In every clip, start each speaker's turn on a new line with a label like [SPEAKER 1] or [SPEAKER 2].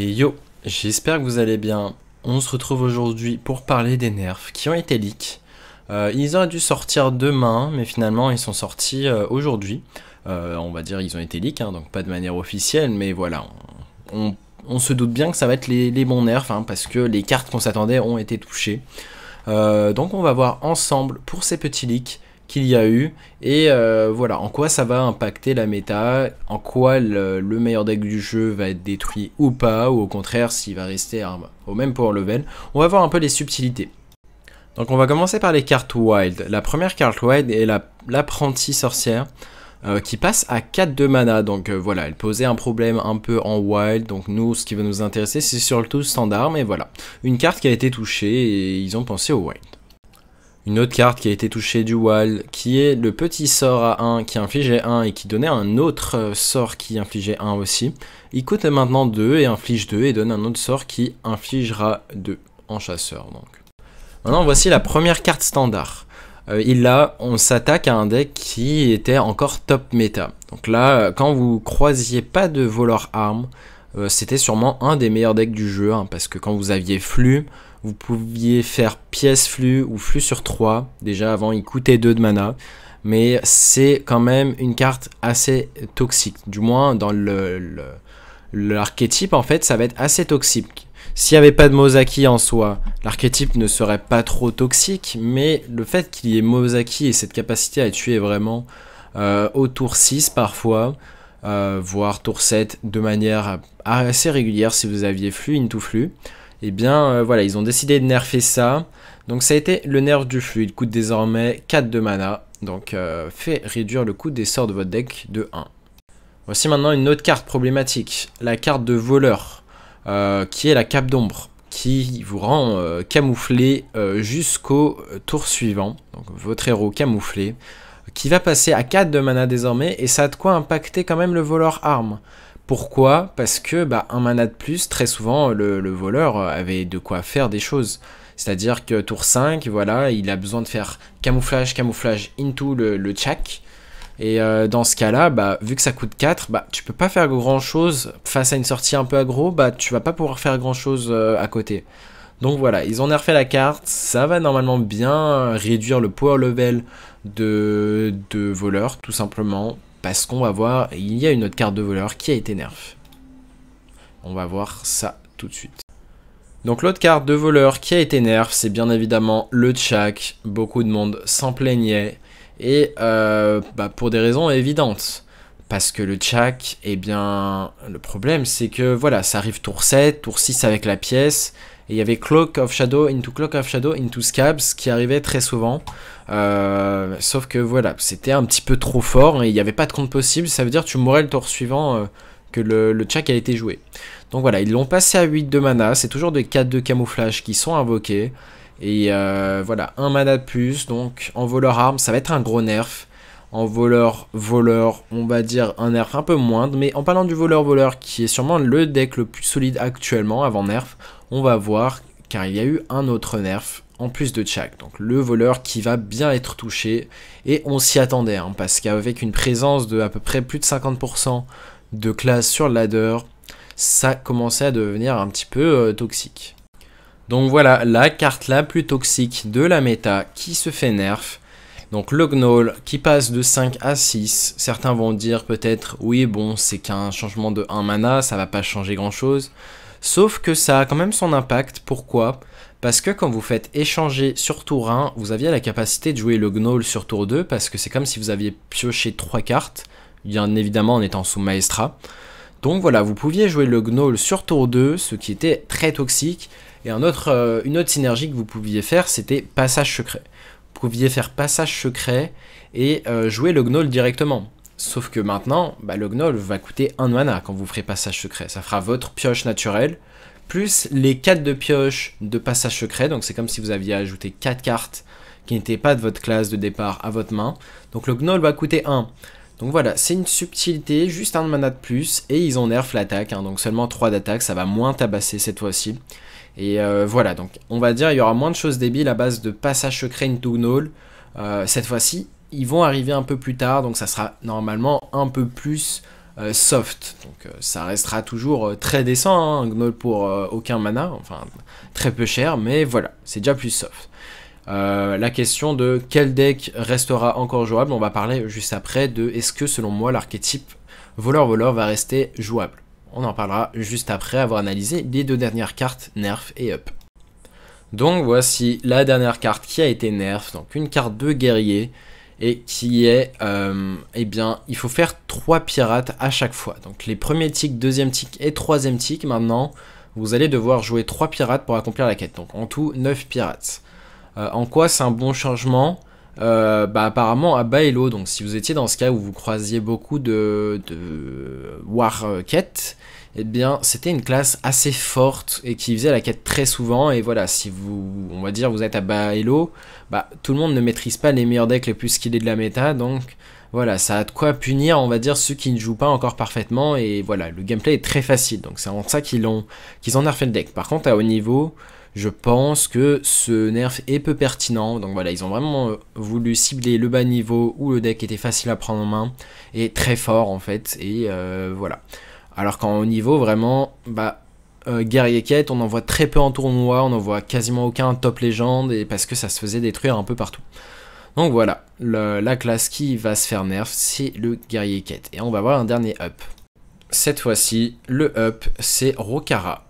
[SPEAKER 1] Et yo, j'espère que vous allez bien. On se retrouve aujourd'hui pour parler des nerfs qui ont été leaks. Euh, ils auraient dû sortir demain, mais finalement ils sont sortis euh, aujourd'hui. Euh, on va dire ils ont été leaks, hein, donc pas de manière officielle, mais voilà. On, se doute bien que ça va être les, bons nerfs, hein, parce que les cartes qu'on s'attendait ont été touchées. donc on va voir ensemble pour ces petits leaks qu'il y a eu et euh, voilà en quoi ça va impacter la méta, en quoi le, meilleur deck du jeu va être détruit ou pas, ou au contraire s'il va rester au même power level. On va voir un peu les subtilités. Donc on va commencer par les cartes wild. La première carte wild est l'apprenti sorcière. Euh, qui passe à 4 de mana. Donc euh, voilà, elle posait un problème un peu en wild. Donc nous, ce qui va nous intéresser, c'est surtout standard. Mais voilà, une carte qui a été touchée et ils ont pensé au wild une autre carte qui a été touchée du wall, qui est le petit sort à 1 qui infligeait 1 et qui donnait un autre euh, sort qui infligeait 1 aussi. Il coûte maintenant 2 et inflige 2 et donne un autre sort qui infligera 2 en chasseur donc. Maintenant voici la première carte standard. Euh, il là, on s'attaque à un deck qui était encore top méta. Donc là, euh, quand vous croisiez pas de voleur arme, c'était sûrement un des meilleurs decks du jeu, hein, parce que quand vous aviez flux, vous pouviez faire pièce flux ou flux sur 3. Déjà avant, il coûtait 2 de mana. Mais c'est quand même une carte assez toxique. Du moins, dans l'archétype, en fait, ça va être assez toxique. S'il n'y avait pas de Mozaki en soi, l'archétype ne serait pas trop toxique, mais le fait qu'il y ait Mozaki et cette capacité à tuer vraiment euh, au tour 6 parfois, euh, voire tour 7 de manière euh, assez régulière si vous aviez flux into flux, eh bien euh, voilà, ils ont décidé de nerfer ça. Donc ça a été le nerf du flux, il coûte désormais 4 de mana, donc euh, fait réduire le coût des sorts de votre deck de 1. Voici maintenant une autre carte problématique, la carte de voleur, euh, qui est la cape d'ombre, qui vous rend camouflé jusqu'au tour suivant, donc votre héros camouflé, qui va passer à 4 de mana désormais, et ça a de quoi impacter quand même le voleur arme. Pourquoi Parce que bah, un mana de plus, très souvent, le, voleur euh, avait de quoi faire des choses. C'est-à-dire que tour 5, voilà, il a besoin de faire camouflage, camouflage into le, le Et euh, dans ce cas-là, bah, vu que ça coûte 4, bah, tu peux pas faire grand-chose face à une sortie un peu aggro, bah, tu vas pas pouvoir faire grand-chose euh, à côté. Donc voilà, ils ont nerfé la carte, ça va normalement bien réduire le power level de, de tout simplement. Parce qu'on va voir, il y a une autre carte de voleur qui a été nerf. On va voir ça tout de suite. Donc l'autre carte de voleur qui a été nerf, c'est bien évidemment le Tchak. Beaucoup de monde s'en plaignait. Et euh, bah, pour des raisons évidentes. Parce que le Tchak, eh bien, le problème c'est que voilà, ça arrive tour 7, tour 6 avec la pièce. Et il y avait Cloak of Shadow into Cloak of Shadow into Scabs qui arrivait très souvent. Euh, sauf que voilà, c'était un petit peu trop fort et il n'y avait pas de compte possible. Ça veut dire que tu mourrais le tour suivant euh, que le, check a été joué. Donc voilà, ils l'ont passé à 8 de mana. C'est toujours des 4 de camouflage qui sont invoqués. Et euh, voilà, un mana de plus. Donc en voleur arme, ça va être un gros nerf en voleur voleur, on va dire un nerf un peu moindre, mais en parlant du voleur voleur qui est sûrement le deck le plus solide actuellement avant nerf, on va voir car il y a eu un autre nerf en plus de Chak. Donc le voleur qui va bien être touché et on s'y attendait hein, parce qu'avec une présence de à peu près plus de 50% de classe sur le ladder, ça commençait à devenir un petit peu euh, toxique. Donc voilà la carte la plus toxique de la méta qui se fait nerf. Donc le Gnoll qui passe de 5 à 6, certains vont dire peut-être oui bon c'est qu'un changement de 1 mana, ça va pas changer grand chose. Sauf que ça a quand même son impact. Pourquoi parce que quand vous faites échanger sur tour 1, vous aviez la capacité de jouer le Gnoll sur tour 2, parce que c'est comme si vous aviez pioché 3 cartes, bien évidemment en étant sous Maestra. Donc voilà, vous pouviez jouer le Gnoll sur tour 2, ce qui était très toxique, et euh, une autre synergie que vous pouviez faire, c'était Passage Secret. Vous pouviez faire Passage Secret et euh, jouer le Gnoll directement. Sauf que maintenant, bah, le gnoll va coûter un mana quand vous ferez passage secret. Ça fera votre pioche naturelle, plus les 4 de pioche de passage secret. Donc c'est comme si vous aviez ajouté 4 cartes qui n'étaient pas de votre classe de départ à votre main. Donc le gnoll va coûter 1. Donc voilà, c'est une subtilité, juste un mana de plus, et ils ont nerf l'attaque, hein. donc seulement 3 d'attaque, ça va moins tabasser cette fois-ci. Et euh, voilà, donc on va dire il y aura moins de choses débiles à base de passage secret into gnoll, euh, cette fois-ci, ils vont arriver un peu plus tard, donc ça sera normalement un peu plus euh, soft. Donc euh, ça restera toujours euh, très décent, hein, un gnoll pour aucun mana, enfin très peu cher, mais voilà, c'est déjà plus soft. la question de quel deck restera encore jouable, on va parler juste après de est-ce que selon moi l'archétype voleur-voleur va rester jouable. On en parlera juste après avoir analysé les deux dernières cartes, nerf et up. Donc voici la dernière carte qui a été nerf, donc une carte de guerrier et qui est, euh, eh bien, il faut faire trois pirates à chaque fois. Donc les premiers tics, deuxième tic et troisième tick, maintenant, vous allez devoir jouer trois pirates pour accomplir la quête. Donc en tout, 9 pirates. Euh, en quoi c'est un bon changement euh, bah, apparemment à bas et donc si vous étiez dans ce cas où vous croisiez beaucoup de, de war quêtes, eh bien, c'était une classe assez forte et qui faisait la quête très souvent. Et voilà, si vous, on va dire, vous êtes à bas Hello, bah, tout le monde ne maîtrise pas les meilleurs decks les plus skillés de la méta, donc voilà, ça a de quoi punir, on va dire, ceux qui ne jouent pas encore parfaitement, et voilà, le gameplay est très facile, donc c'est en ça qu'ils ont, qu'ils ont nerfé le deck. Par contre, à haut niveau, je pense que ce nerf est peu pertinent, donc voilà, ils ont vraiment euh, voulu cibler le bas niveau où le deck était facile à prendre en main, et très fort en fait, et euh, voilà. Alors qu'en haut niveau, vraiment, bah, euh, guerrier quête, on en voit très peu en tournoi, on en voit quasiment aucun top légende, et parce que ça se faisait détruire un peu partout. Donc voilà, la classe qui va se faire nerf, c'est le guerrier quête. Et on va voir un dernier up. Cette fois-ci, le up, c'est Rokara.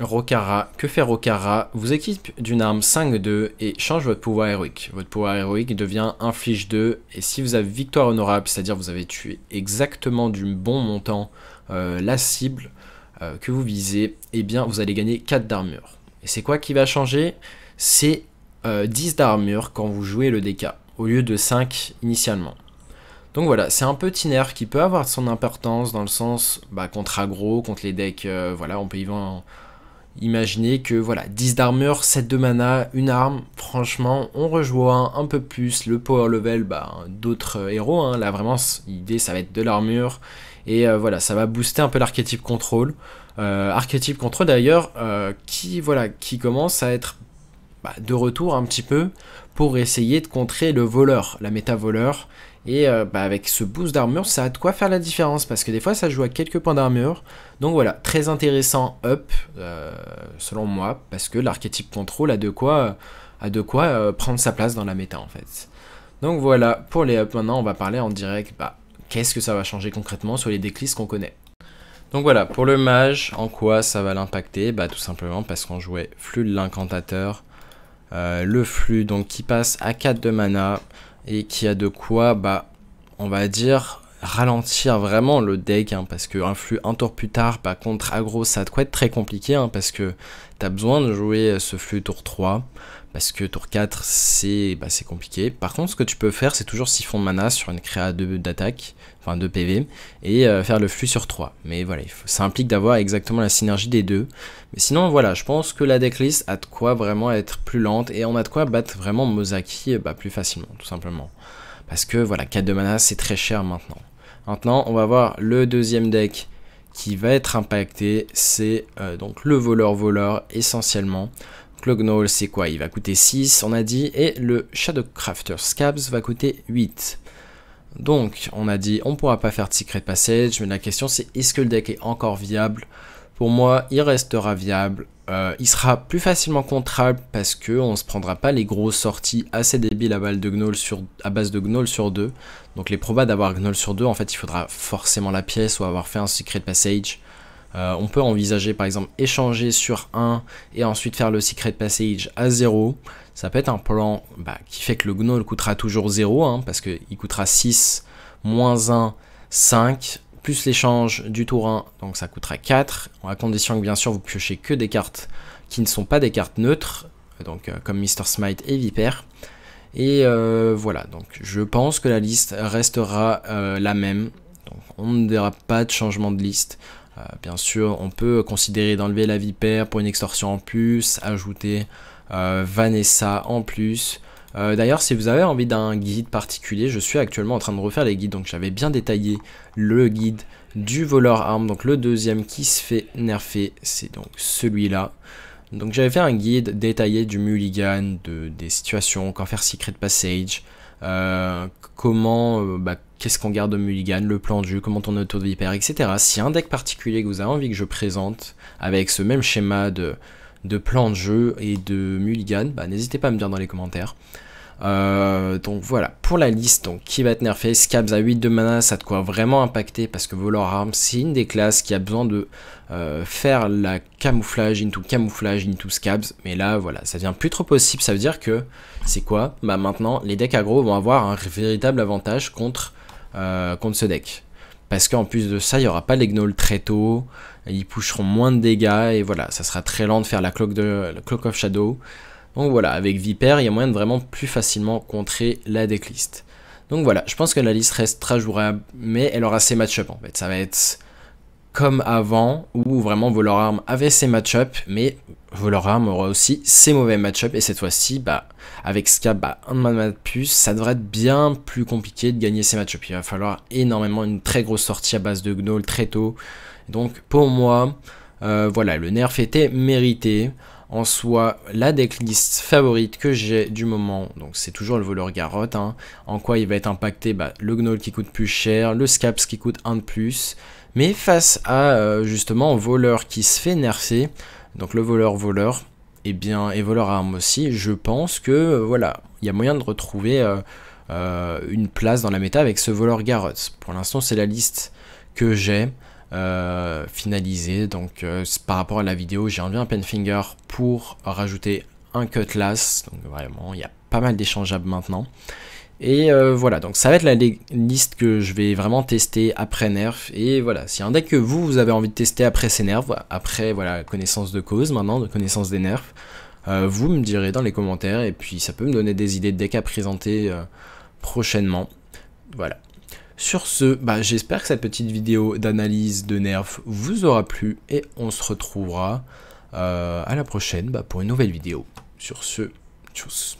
[SPEAKER 1] Rokara, que fait Rokara Vous équipe d'une arme 5-2 et change votre pouvoir héroïque. Votre pouvoir héroïque devient inflige 2 et si vous avez victoire honorable, c'est-à-dire vous avez tué exactement du bon montant euh, la cible euh, que vous visez, et eh bien vous allez gagner 4 d'armure. Et c'est quoi qui va changer C'est 10 euh, d'armure quand vous jouez le DK, au lieu de 5 initialement. Donc voilà, c'est un petit nerf qui peut avoir son importance dans le sens bah, contre aggro, contre les decks, voilà, on peut imaginer que voilà, 10 d'armure, 7 de mana, une arme, franchement, on rejoint un peu plus le power level bah, d'autres héros. Hein. Là vraiment l'idée ça va être de l'armure et euh, voilà, ça va booster un peu l'archétype contrôle. Euh, archétype contrôle d'ailleurs, euh, qui, voilà, qui commence à être bah, de retour un petit peu pour essayer de contrer le voleur, la méta voleur. Et bah, avec ce boost d'armure, ça a de quoi faire la différence parce que des fois ça joue à quelques points d'armure. Donc voilà, très intéressant up selon moi parce que l'archétype contrôle a de quoi, a de quoi prendre sa place dans la méta en fait. Donc voilà, pour les up maintenant, on va parler en direct bah, qu'est-ce que ça va changer concrètement sur les déclisses qu'on connaît donc voilà, pour le mage, en quoi ça va l'impacter Bah tout simplement parce qu'on jouait flux de l'incantateur, euh, le flux donc qui passe à 4 de mana et qui a de quoi, bah on va dire, ralentir vraiment le deck, hein, parce qu'un flux un tour plus tard, par bah, contre aggro, ça quoi être très compliqué, hein, parce que t'as besoin de jouer euh, ce flux tour 3, parce que tour 4, c'est bah, compliqué. Par contre, ce que tu peux faire, c'est toujours siphon de mana sur une créa de d'attaque, enfin de PV, et euh, faire le flux sur 3. Mais voilà, ça implique d'avoir exactement la synergie des deux. Mais sinon, voilà, je pense que la decklist a de quoi vraiment être plus lente, et on a de quoi battre vraiment Mozaki euh, bah, plus facilement, tout simplement. Parce que voilà, 4 de mana, c'est très cher maintenant. Maintenant, on va voir le deuxième deck qui va être impacté. C'est euh, donc le voleur-voleur essentiellement. Donc, c'est quoi Il va coûter 6, on a dit. Et le Shadowcrafter Scabs va coûter 8. Donc, on a dit, on pourra pas faire de Secret Passage, mais la question c'est, est-ce que le deck est encore viable Pour moi, il restera viable euh, il sera plus facilement contrable parce qu'on ne se prendra pas les grosses sorties assez débiles à, base de Gnoll sur 2. Donc les probas d'avoir Gnoll sur 2, en fait, il faudra forcément la pièce ou avoir fait un Secret Passage. Euh, on peut envisager par exemple échanger sur 1 et ensuite faire le Secret Passage à 0. Ça peut être un plan bah, qui fait que le Gnoll coûtera toujours 0 hein, parce qu'il coûtera 6, moins 1, 5 plus l'échange du tour 1, donc ça coûtera 4, à condition que bien sûr vous piochez que des cartes qui ne sont pas des cartes neutres, donc euh, comme Mr. Smite et Vipère. Et euh, voilà, donc je pense que la liste restera euh, la même. Donc on ne verra pas de changement de liste. bien sûr, on peut considérer d'enlever la Vipère pour une extorsion en plus, ajouter Vanessa en plus, euh, d'ailleurs, si vous avez envie d'un guide particulier, je suis actuellement en train de refaire les guides, donc j'avais bien détaillé le guide du voleur arme, donc le deuxième qui se fait nerfer, c'est donc celui-là. Donc j'avais fait un guide détaillé du mulligan, des situations, quand faire Secret Passage, euh, comment, euh, bah, qu'est-ce qu'on garde au mulligan, le plan de jeu, comment tourner autour de vipère, etc. Si un deck particulier que vous avez envie que je présente, avec ce même schéma de, plan de jeu et de mulligan, bah, n'hésitez pas à me dire dans les commentaires. Euh, donc voilà, pour la liste, donc qui va être nerfé, Scabs à 8 de mana, ça a de quoi vraiment impacter parce que Arms c'est une des classes qui a besoin de euh, faire la camouflage into camouflage into Scabs, mais là voilà, ça devient plus trop possible, ça veut dire que c'est quoi Bah maintenant, les decks aggro vont avoir un véritable avantage contre, euh, contre ce deck. Parce qu'en plus de ça, il n'y aura pas les gnolls très tôt, ils pousseront moins de dégâts, et voilà, ça sera très lent de faire la cloque, de, of shadow. Donc voilà, avec Viper, il y a moyen de vraiment plus facilement contrer la decklist. Donc voilà, je pense que la liste très jouable, mais elle aura ses match-up en fait. Ça va être comme avant, où vraiment Arme avait ses match-up, mais Arme aura aussi ses mauvais match-up, et cette fois-ci, bah, avec Ska, bah, un man de plus, ça devrait être bien plus compliqué de gagner ses match Il va falloir énormément une très grosse sortie à base de Gnoll très tôt. Donc pour moi, euh, voilà, le nerf était mérité en soi la decklist favorite que j'ai du moment. Donc c'est toujours le voleur garotte. Hein. En quoi il va être impacté bah, Le gnoll qui coûte plus cher, le scaps qui coûte un de plus. Mais face à euh, justement voleur qui se fait nerfer, donc le voleur voleur, et eh bien et voleur arme aussi, je pense que euh, voilà, il y a moyen de retrouver euh, une place dans la méta avec ce voleur garotte. Pour l'instant c'est la liste que j'ai. Euh, finalisé. Donc euh, par rapport à la vidéo, j'ai envie un pen finger pour rajouter un cutlass. Donc vraiment, il y a pas mal d'échangeables maintenant. Et euh, voilà, donc ça va être la liste que je vais vraiment tester après nerf. Et voilà, si un deck que vous, vous avez envie de tester après ces nerfs, après voilà, connaissance de cause maintenant, de connaissance des nerfs, vous me direz dans les commentaires et puis ça peut me donner des idées de deck à présenter prochainement. Voilà. Sur ce, bah, j'espère que cette petite vidéo d'analyse de nerfs vous aura plu et on se retrouvera euh, à la prochaine bah, pour une nouvelle vidéo. Sur ce, tchuss